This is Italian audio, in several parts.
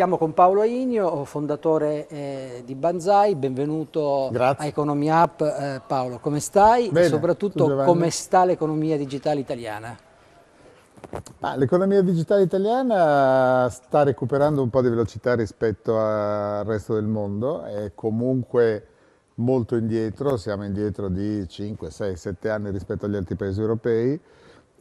Siamo con Paolo Aigno, fondatore eh, di Banzai, benvenuto Grazie. a Economy App. Eh, Paolo, come stai Bene, e soprattutto come sta l'economia digitale italiana? Ah, l'economia digitale italiana sta recuperando un po' di velocità rispetto al resto del mondo, è comunque molto indietro, siamo indietro di 5, 6, 7 anni rispetto agli altri paesi europei,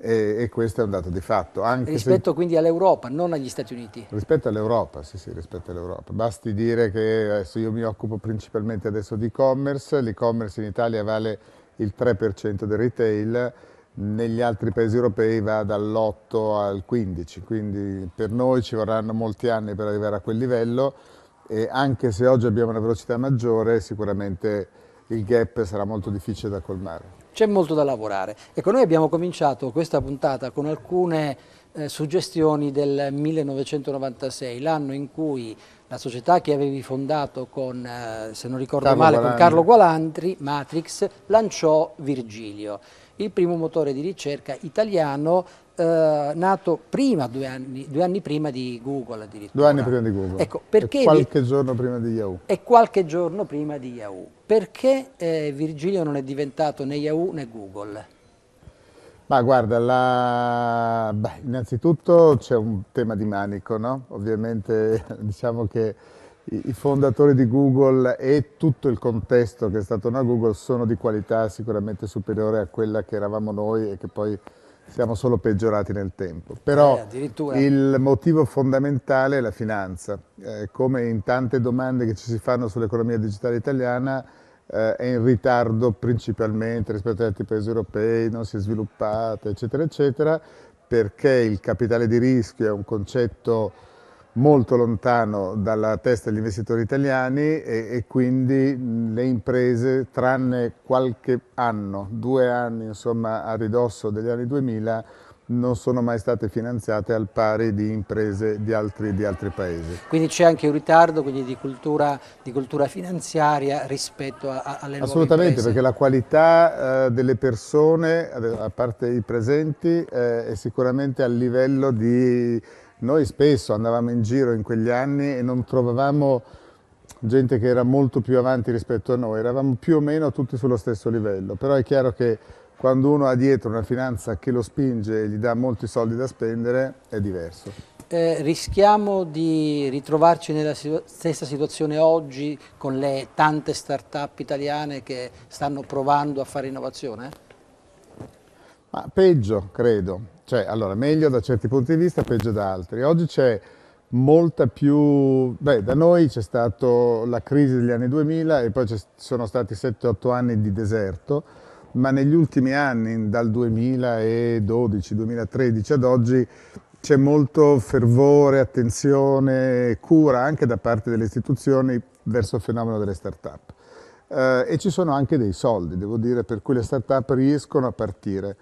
e, e, questo è un dato di fatto. rispetto se, quindi all'Europa, non agli Stati Uniti? Rispetto all'Europa, sì sì, rispetto all'Europa. Basti dire che adesso io mi occupo principalmente adesso di e-commerce, l'e-commerce in Italia vale il 3% del retail, negli altri paesi europei va dall'8 al 15, quindi per noi ci vorranno molti anni per arrivare a quel livello e anche se oggi abbiamo una velocità maggiore sicuramente il gap sarà molto difficile da colmare c'è molto da lavorare. Ecco, noi abbiamo cominciato questa puntata con alcune eh, suggestioni del 1996, l'anno in cui la società che avevi fondato con, eh, se non ricordo Carlo male, Gualandi. con Carlo Gualantri, Matrix, lanciò Virgilio, il primo motore di ricerca italiano eh, nato prima, due anni, due anni, prima di Google addirittura. Due anni prima di Google. Ecco, perché e qualche vi... giorno prima di Yahoo. E qualche giorno prima di Yahoo. Perché eh, Virgilio non è diventato né Yahoo né Google? Ma guarda, la... Beh, innanzitutto c'è un tema di manico, no? Ovviamente diciamo che i fondatori di Google e tutto il contesto che è stato una Google sono di qualità sicuramente superiore a quella che eravamo noi e che poi siamo solo peggiorati nel tempo. Però eh, il motivo fondamentale è la finanza. Eh, come in tante domande che ci si fanno sull'economia digitale italiana, eh, è in ritardo principalmente rispetto ad altri paesi europei, non si è sviluppata, eccetera, eccetera, perché il capitale di rischio è un concetto molto lontano dalla testa degli investitori italiani e, e, quindi le imprese, tranne qualche anno, due anni insomma a ridosso degli anni 2000, non sono mai state finanziate al pari di imprese di altri, di altri paesi. Quindi c'è anche un ritardo di cultura, di, cultura, finanziaria rispetto a, a, alle Assolutamente, perché la qualità eh, delle persone, a parte i presenti, eh, è sicuramente a livello di noi spesso andavamo in giro in quegli anni e non trovavamo gente che era molto più avanti rispetto a noi, eravamo più o meno tutti sullo stesso livello, però è chiaro che quando uno ha dietro una finanza che lo spinge e gli dà molti soldi da spendere è diverso. Eh, rischiamo di ritrovarci nella situ stessa situazione oggi con le tante start-up italiane che stanno provando a fare innovazione? Ma peggio, credo. Cioè, allora, meglio da certi punti di vista, peggio da altri. Oggi c'è molta più... Beh, da noi c'è stata la crisi degli anni 2000 e poi ci sono stati 7-8 anni di deserto, ma negli ultimi anni, dal 2012-2013 ad oggi, c'è molto fervore, attenzione, cura anche da parte delle istituzioni verso il fenomeno delle start-up. Eh, e ci sono anche dei soldi, devo dire, per cui le start-up riescono a partire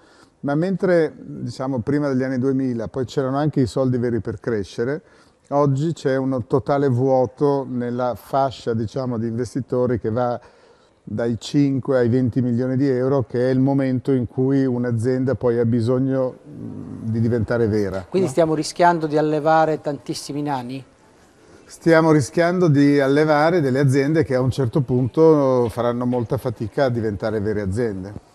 ma mentre diciamo prima degli anni 2000 poi c'erano anche i soldi veri per crescere, oggi c'è un totale vuoto nella fascia diciamo, di investitori che va dai 5 ai 20 milioni di euro, che è il momento in cui un'azienda poi ha bisogno di diventare vera. Quindi no? stiamo rischiando di allevare tantissimi nani? Stiamo rischiando di allevare delle aziende che a un certo punto faranno molta fatica a diventare vere aziende.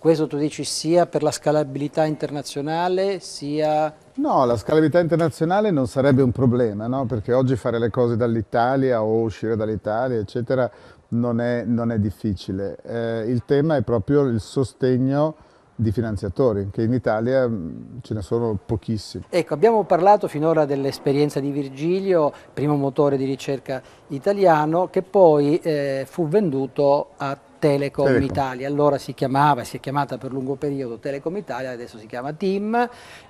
Questo tu dici sia per la scalabilità internazionale, sia... No, la scalabilità internazionale non sarebbe un problema, no? perché oggi fare le cose dall'Italia o uscire dall'Italia, eccetera, non è, non è difficile. Eh, il tema è proprio il sostegno di finanziatori, che in Italia mm, ce ne sono pochissimi. Ecco, abbiamo parlato finora dell'esperienza di Virgilio, primo motore di ricerca italiano, che poi eh, fu venduto a Telecom, Telecom, Italia, allora si chiamava, si è chiamata per lungo periodo Telecom Italia, adesso si chiama TIM,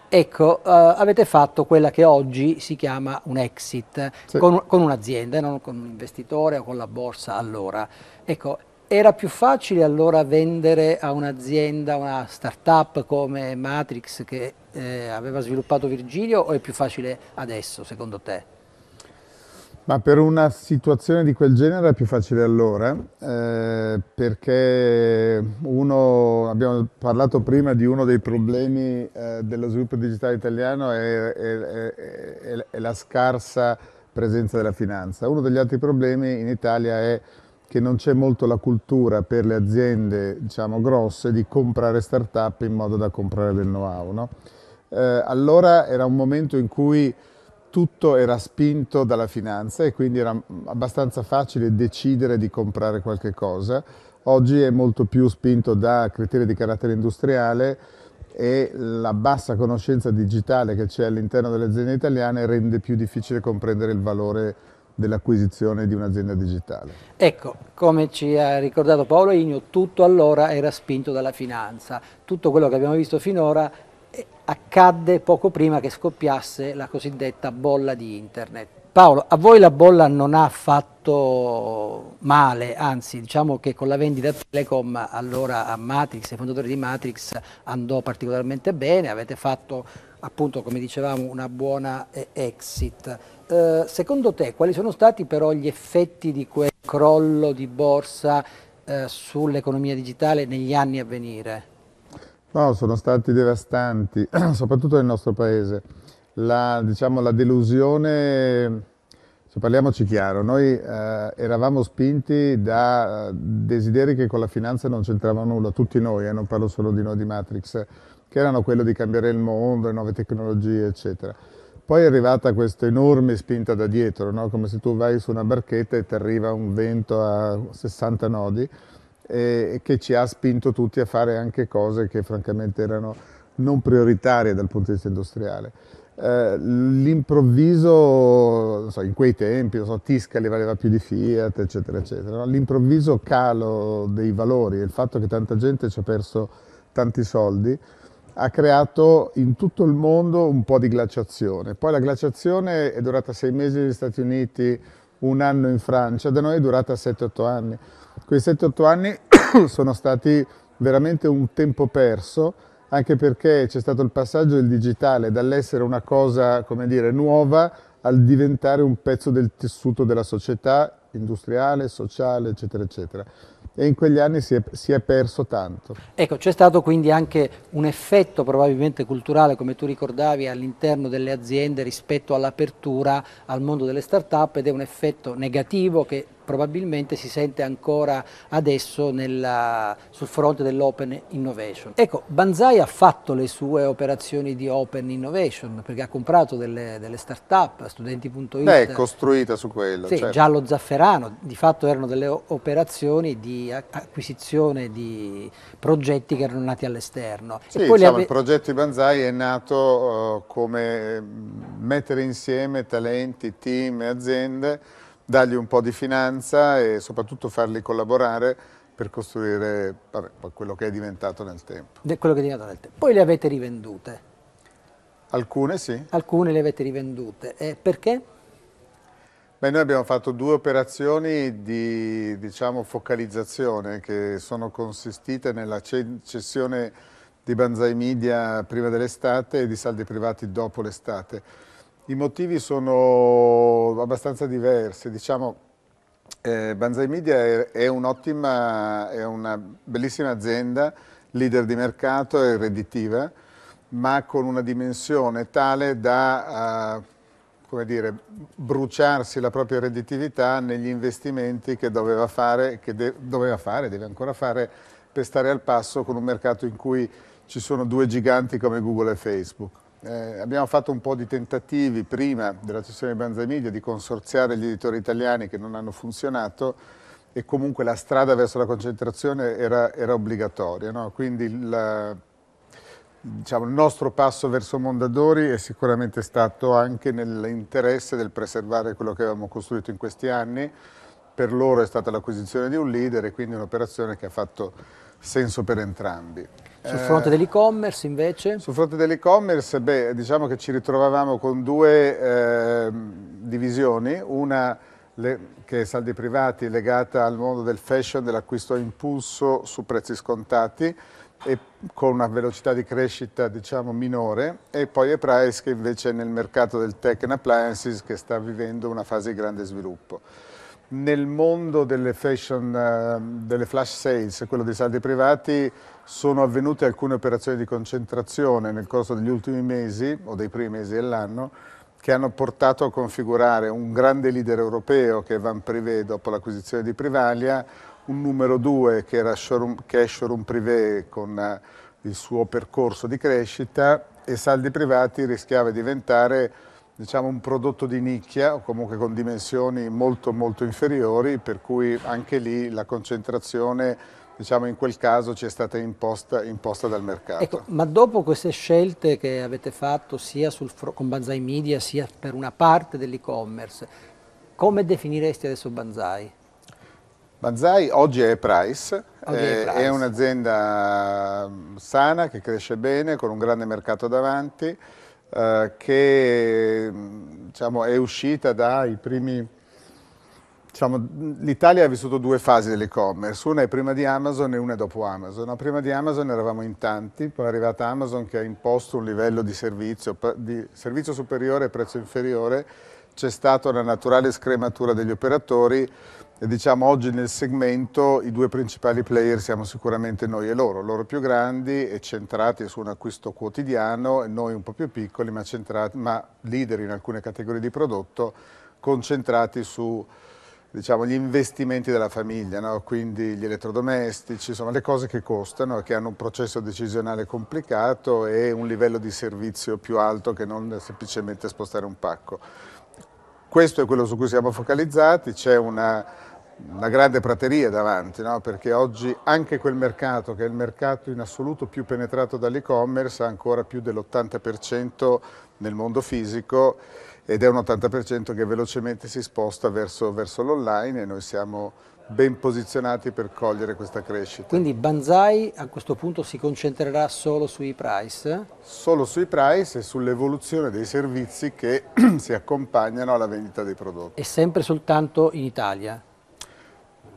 ecco, eh, avete fatto quella che oggi si chiama un exit sì. con, con un'azienda, non con un investitore o con la borsa allora. Ecco, era più facile allora vendere a un'azienda, una start-up come Matrix che eh, aveva sviluppato Virgilio o è più facile adesso secondo te? Ma per una situazione di quel genere è più facile allora, eh, perché uno, abbiamo parlato prima di uno dei problemi eh, dello sviluppo digitale italiano, è, è, è, è, la scarsa presenza della finanza. Uno degli altri problemi in Italia è che non c'è molto la cultura per le aziende diciamo, grosse di comprare start-up in modo da comprare del know-how. No? Eh, allora era un momento in cui tutto era spinto dalla finanza e quindi era abbastanza facile decidere di comprare qualche cosa. Oggi è molto più spinto da criteri di carattere industriale e la bassa conoscenza digitale che c'è all'interno delle aziende italiane rende più difficile comprendere il valore dell'acquisizione di un'azienda digitale. Ecco, come ci ha ricordato Paolo Igno, tutto allora era spinto dalla finanza, tutto quello che abbiamo visto finora accadde poco prima che scoppiasse la cosiddetta bolla di internet. Paolo, a voi la bolla non ha fatto male, anzi diciamo che con la vendita a Telecom allora a Matrix, ai fondatori di Matrix, andò particolarmente bene, avete fatto appunto come dicevamo una buona eh, exit. Eh, secondo te quali sono stati però gli effetti di quel crollo di borsa eh, sull'economia digitale negli anni a venire? No, sono stati devastanti, soprattutto nel nostro paese. La, diciamo, la delusione, cioè, parliamoci chiaro, noi eh, eravamo spinti da eh, desideri che con la finanza non c'entravano nulla, tutti noi, eh, non parlo solo di noi di Matrix, che erano quello di cambiare il mondo, le nuove tecnologie, eccetera. Poi è arrivata questa enorme spinta da dietro, no? come se tu vai su una barchetta e ti arriva un vento a 60 nodi, e che ci ha spinto tutti a fare anche cose che francamente erano non prioritarie dal punto di vista industriale. Eh, l'improvviso, so, in quei tempi, so, Tiscali valeva più di Fiat, eccetera, eccetera, no? l'improvviso calo dei valori e il fatto che tanta gente ci ha perso tanti soldi ha creato in tutto il mondo un po' di glaciazione. Poi la glaciazione è durata sei mesi negli Stati Uniti, un anno in Francia, da noi è durata 7-8 anni. Quei 7-8 anni sono stati veramente un tempo perso, anche perché c'è stato il passaggio del digitale dall'essere una cosa, come dire, nuova al diventare un pezzo del tessuto della società industriale, sociale, eccetera, eccetera. E in quegli anni si è, si è perso tanto. Ecco, c'è stato quindi anche un effetto probabilmente culturale, come tu ricordavi, all'interno delle aziende rispetto all'apertura al mondo delle start-up ed è un effetto negativo che probabilmente si sente ancora adesso nella, sul fronte dell'open innovation. Ecco, Banzai ha fatto le sue operazioni di open innovation perché ha comprato delle, delle start-up, studenti.it. Beh, È costruita su quello. Sì, certo. lo Zafferano, di fatto erano delle operazioni di acquisizione di progetti che erano nati all'esterno. Sì, diciamo, il progetto di Banzai è nato uh, come mm, mettere insieme talenti, team e aziende dargli un po' di finanza e soprattutto farli collaborare per costruire quello che è diventato nel tempo. De quello che è diventato nel tempo. Poi le avete rivendute? Alcune sì. Alcune le avete rivendute. E perché? Beh, noi abbiamo fatto due operazioni di diciamo, focalizzazione che sono consistite nella cessione di Banzai Media prima dell'estate e di saldi privati dopo l'estate i motivi sono abbastanza diversi, diciamo eh, Banzai Media è, è un'ottima, è una bellissima azienda, leader di mercato e redditiva, ma con una dimensione tale da eh, dire, bruciarsi la propria redditività negli investimenti che doveva fare, che de doveva fare, deve ancora fare, per stare al passo con un mercato in cui ci sono due giganti come Google e Facebook. Eh, abbiamo fatto un po' di tentativi prima della cessione di Banzamidia di consorziare gli editori italiani che non hanno funzionato e comunque la strada verso la concentrazione era, era obbligatoria. No? Quindi la, diciamo, il nostro passo verso Mondadori è sicuramente stato anche nell'interesse del preservare quello che avevamo costruito in questi anni. Per loro è stata l'acquisizione di un leader e quindi un'operazione che ha fatto senso per entrambi. Sul eh, fronte dell'e-commerce invece? Sul fronte dell'e-commerce, beh, diciamo che ci ritrovavamo con due eh, divisioni, una le, che è saldi privati legata al mondo del fashion, dell'acquisto a impulso su prezzi scontati e con una velocità di crescita diciamo minore e poi E-Price che invece è nel mercato del tech and appliances che sta vivendo una fase di grande sviluppo nel mondo delle fashion, eh, delle flash sales, quello dei saldi privati, sono avvenute alcune operazioni di concentrazione nel corso degli ultimi mesi o dei primi mesi dell'anno che hanno portato a configurare un grande leader europeo che è Van Privé dopo l'acquisizione di Privalia, un numero due che, era showroom, che è Showroom Privé con eh, il suo percorso di crescita e saldi privati rischiava di diventare diciamo, un prodotto di nicchia o comunque con dimensioni molto molto inferiori per cui anche lì la concentrazione diciamo, in quel caso ci è stata imposta, imposta dal mercato. Ecco, ma dopo queste scelte che avete fatto sia sul, con Banzai Media sia per una parte dell'e-commerce, come definiresti adesso Banzai? Banzai oggi è Price, oggi è, eh, Price. è un'azienda mm, sana che cresce bene con un grande mercato davanti, eh, che diciamo, è uscita dai primi... Diciamo, L'Italia ha vissuto due fasi dell'e-commerce, una è prima di Amazon e una è dopo Amazon. No, prima di Amazon eravamo in tanti, poi è arrivata Amazon che ha imposto un livello di servizio, di servizio superiore e prezzo inferiore, c'è stata una naturale scrematura degli operatori, e diciamo oggi nel segmento i due principali player siamo sicuramente noi e loro, loro più grandi e centrati su un acquisto quotidiano e noi un po' più piccoli ma, centrati, ma leader in alcune categorie di prodotto concentrati su diciamo, gli investimenti della famiglia, no? quindi gli elettrodomestici, insomma le cose che costano e che hanno un processo decisionale complicato e un livello di servizio più alto che non semplicemente spostare un pacco. Questo è quello su cui siamo focalizzati, c'è una, una, grande prateria davanti, no? perché oggi anche quel mercato, che è il mercato in assoluto più penetrato dall'e-commerce, ha ancora più dell'80% nel mondo fisico ed è un 80% che velocemente si sposta verso, verso l'online e noi siamo ben posizionati per cogliere questa crescita. Quindi Banzai a questo punto si concentrerà solo sui price? Solo sui price e sull'evoluzione dei servizi che si accompagnano alla vendita dei prodotti. E sempre soltanto in Italia?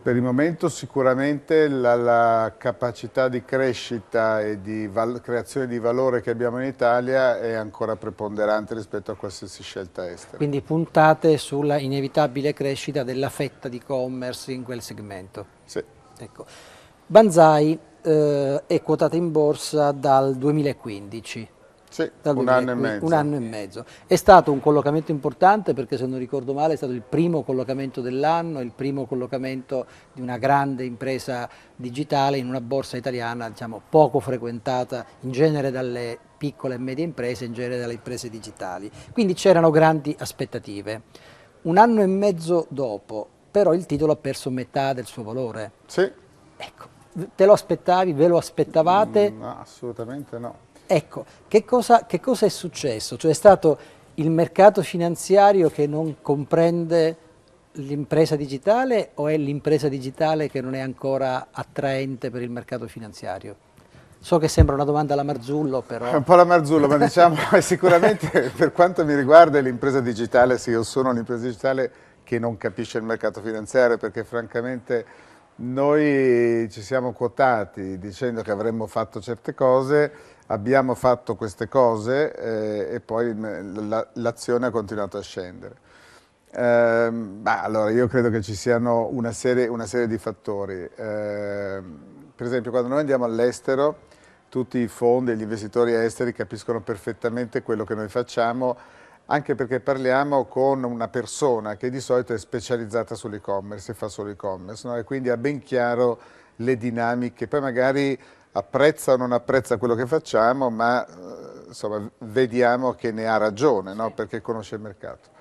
Per il momento sicuramente la, la capacità di crescita e di creazione di valore che abbiamo in Italia è ancora preponderante rispetto a qualsiasi scelta estera. Quindi puntate sulla inevitabile crescita della fetta di e-commerce in quel segmento. Sì. Ecco. Banzai eh, è quotata in borsa dal 2015. Sì, un anno, un anno e mezzo. È stato un collocamento importante perché se non ricordo male è stato il primo collocamento dell'anno, il primo collocamento di una grande impresa digitale in una borsa italiana diciamo, poco frequentata in genere dalle piccole e medie imprese, in genere dalle imprese digitali. Quindi c'erano grandi aspettative. Un anno e mezzo dopo però il titolo ha perso metà del suo valore. Sì. Ecco, te lo aspettavi, ve lo aspettavate? Mm, no, assolutamente no. Ecco, che cosa, che cosa è successo? Cioè è stato il mercato finanziario che non comprende l'impresa digitale o è l'impresa digitale che non è ancora attraente per il mercato finanziario? So che sembra una domanda alla Marzullo, però... È un po' la Marzullo, ma diciamo sicuramente per quanto mi riguarda l'impresa digitale, se io sono un'impresa digitale che non capisce il mercato finanziario, perché francamente noi ci siamo quotati dicendo che avremmo fatto certe cose, abbiamo fatto queste cose eh, e poi l'azione ha continuato a scendere. Eh, bah, allora, io credo che ci siano una serie, una serie di fattori. Eh, per esempio, quando noi andiamo all'estero, tutti i fondi e gli investitori esteri capiscono perfettamente quello che noi facciamo, anche perché parliamo con una persona che di solito è specializzata sull'e-commerce e fa solo e-commerce, no? e quindi ha ben chiaro le dinamiche. Poi magari apprezza o non apprezza quello che facciamo, ma eh, insomma, vediamo che ne ha ragione, no? perché conosce il mercato.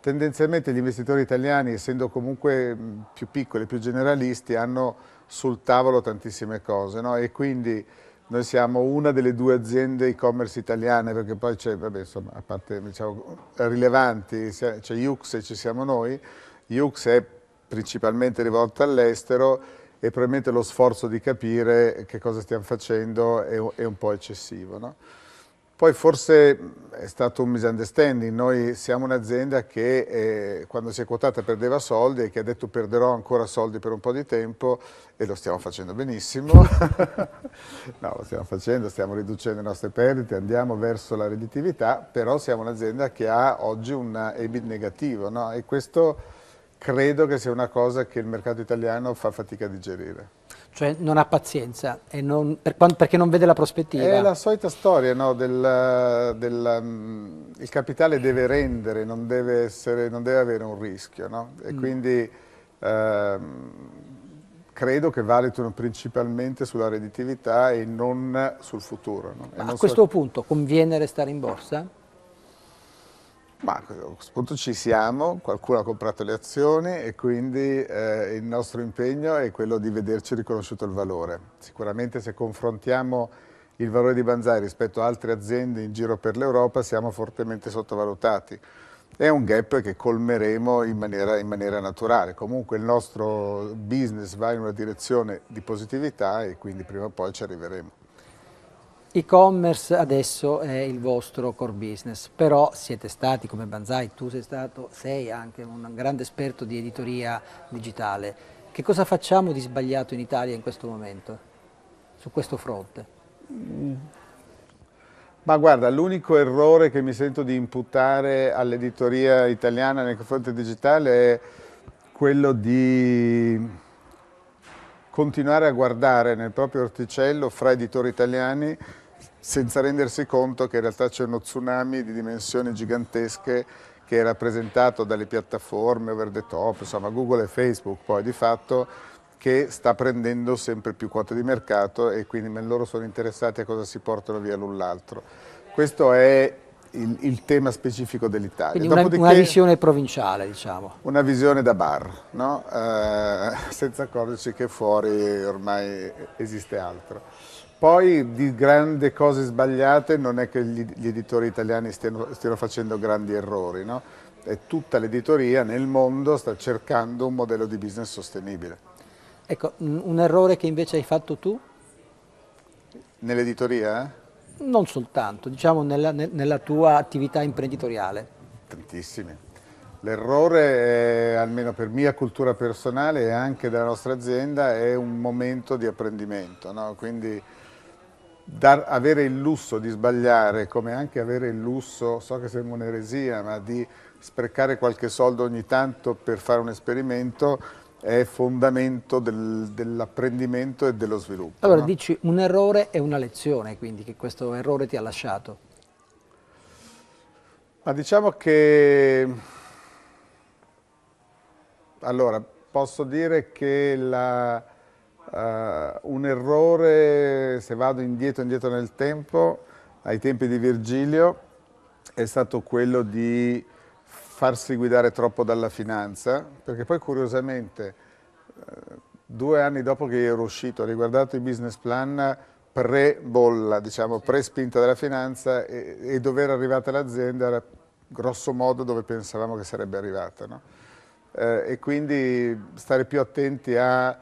Tendenzialmente gli investitori italiani, essendo comunque mm, più piccoli, più generalisti, hanno sul tavolo tantissime cose no? e quindi noi siamo una delle due aziende e-commerce italiane, perché poi c'è, vabbè, insomma, a parte diciamo, rilevanti, c'è Yux e ci siamo noi. Yux è principalmente rivolto all'estero, e probabilmente lo sforzo di capire che cosa stiamo facendo è, è un po' eccessivo. No? Poi forse è stato un misunderstanding, noi siamo un'azienda che eh, quando si è quotata perdeva soldi e che ha detto perderò ancora soldi per un po' di tempo e lo stiamo facendo benissimo, no lo stiamo facendo, stiamo riducendo le nostre perdite, andiamo verso la redditività, però siamo un'azienda che ha oggi un EBIT negativo no? e questo credo che sia una cosa che il mercato italiano fa fatica a digerire. Cioè non ha pazienza non, per perché non vede la prospettiva. È la solita storia, no, del, del, um, il capitale deve rendere, non deve, essere, non deve avere un rischio. No? E mm. quindi ehm, credo che valutino principalmente sulla redditività e non sul futuro. No? a questo so... punto conviene restare in borsa? Ma a questo punto ci siamo, qualcuno ha comprato le azioni e quindi eh, il nostro impegno è quello di vederci riconosciuto il valore. Sicuramente se confrontiamo il valore di Banzai rispetto a altre aziende in giro per l'Europa siamo fortemente sottovalutati. È un gap che colmeremo in maniera, in maniera naturale. Comunque il nostro business va in una direzione di positività e quindi prima o poi ci arriveremo. E-commerce adesso è il vostro core business, però siete stati come Banzai, tu sei stato, sei anche un grande esperto di editoria digitale. Che cosa facciamo di sbagliato in Italia in questo momento, su questo fronte? Mm. Ma guarda, l'unico errore che mi sento di imputare all'editoria italiana nel confronto digitale è quello di continuare a guardare nel proprio orticello fra editori italiani senza rendersi conto che in realtà c'è uno tsunami di dimensioni gigantesche che è rappresentato dalle piattaforme over the top, insomma Google e Facebook poi di fatto che sta prendendo sempre più quote di mercato e quindi loro sono interessati a cosa si portano via l'un l'altro. Questo è il, il tema specifico dell'Italia. Quindi una, Dopodiché, una, visione provinciale, diciamo. Una visione da bar, no? eh, senza accorgerci che fuori ormai esiste altro. Poi di grandi cose sbagliate non è che gli, gli editori italiani stiano, stiano, facendo grandi errori, no? E tutta l'editoria nel mondo sta cercando un modello di business sostenibile. Ecco, un errore che invece hai fatto tu? Nell'editoria? Eh? Non soltanto, diciamo nella, nella tua attività imprenditoriale. Tantissime. L'errore, eh, almeno per mia cultura personale e anche della nostra azienda, è un momento di apprendimento. No? Quindi dar, avere il lusso di sbagliare, come anche avere il lusso, so che sembra un'eresia, ma di sprecare qualche soldo ogni tanto per fare un esperimento, è fondamento del, dell'apprendimento e dello sviluppo. Allora no? dici un errore e una lezione, quindi che questo errore ti ha lasciato. Ma diciamo che... Allora, posso dire che la, uh, un errore, se vado indietro, indietro nel tempo, ai tempi di Virgilio, è stato quello di farsi guidare troppo dalla finanza, perché poi curiosamente eh, due anni dopo che ero uscito ho riguardato i business plan pre-bolla, diciamo pre-spinta della finanza e, e dove era arrivata l'azienda era grosso modo dove pensavamo che sarebbe arrivata. No? Eh, e quindi stare più attenti ai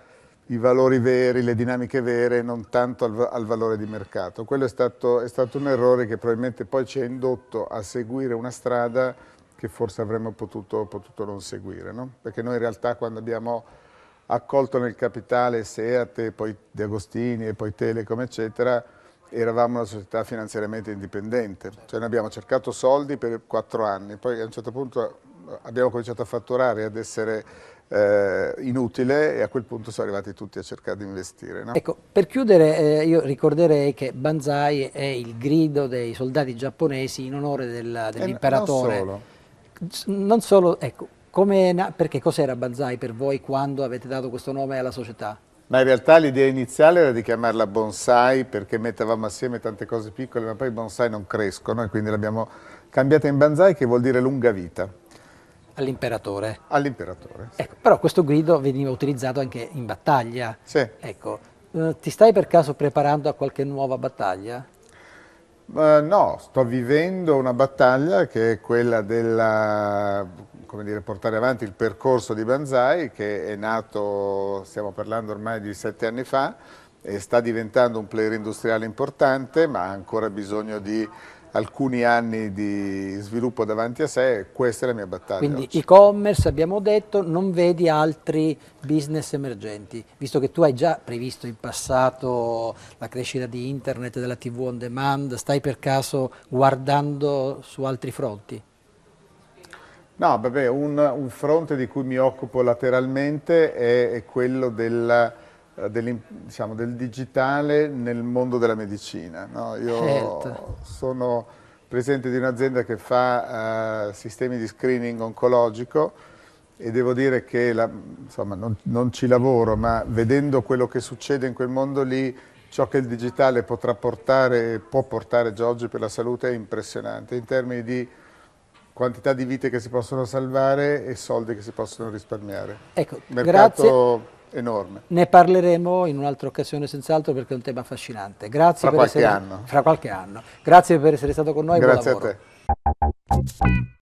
valori veri, le dinamiche vere, non tanto al, al valore di mercato. Quello è stato, è stato un errore che probabilmente poi ci ha indotto a seguire una strada che forse avremmo potuto, potuto non seguire. No? Perché noi in realtà quando abbiamo accolto nel capitale Seate, poi De Agostini e poi Telecom, eccetera, eravamo una società finanziariamente indipendente. Cioè noi abbiamo cercato soldi per quattro anni, poi a un certo punto eh, abbiamo cominciato a fatturare, ad essere eh, inutile e a quel punto sono arrivati tutti a cercare di investire. No? Ecco, per chiudere eh, io ricorderei che Banzai è il grido dei soldati giapponesi in onore eh, dell'imperatore. Del non solo, ecco, perché cos'era Banzai per voi quando avete dato questo nome alla società? Ma in realtà l'idea iniziale era di chiamarla bonsai perché mettevamo assieme tante cose piccole, ma poi i bonsai non crescono e quindi l'abbiamo cambiata in banzai che vuol dire lunga vita. All'imperatore. All'imperatore. Sì. Ecco, però questo grido veniva utilizzato anche in battaglia. Sì. Ecco, eh, ti stai per caso preparando a qualche nuova battaglia? Eh, no, sto vivendo una battaglia che è quella della portare avanti il percorso di Banzai che è nato, stiamo parlando ormai di sette anni fa, e sta diventando un player industriale importante ma ha ancora bisogno di alcuni anni di sviluppo davanti a sé, questa è la mia battaglia. Quindi e-commerce, abbiamo detto, non vedi altri business emergenti, visto che tu hai già previsto in passato la crescita di internet, della tv on demand, stai per caso guardando su altri fronti? No, vabbè, un, un fronte di cui mi occupo lateralmente è, è quello della eh, diciamo, del digitale nel mondo della medicina. No? Io certo. sono presidente di un'azienda che fa uh, sistemi di screening oncologico e devo dire che la, insomma, non, non ci lavoro, ma vedendo quello che succede in quel mondo lì, ciò che il digitale potrà portare, può portare già oggi per la salute è impressionante in termini di quantità di vite che si possono salvare e soldi che si possono risparmiare. Ecco, Mercato grazie enorme. Ne parleremo in un'altra occasione senz'altro perché è un tema affascinante. Grazie fra, per qualche essere, fra qualche anno. Grazie per essere stato con noi. Grazie a te.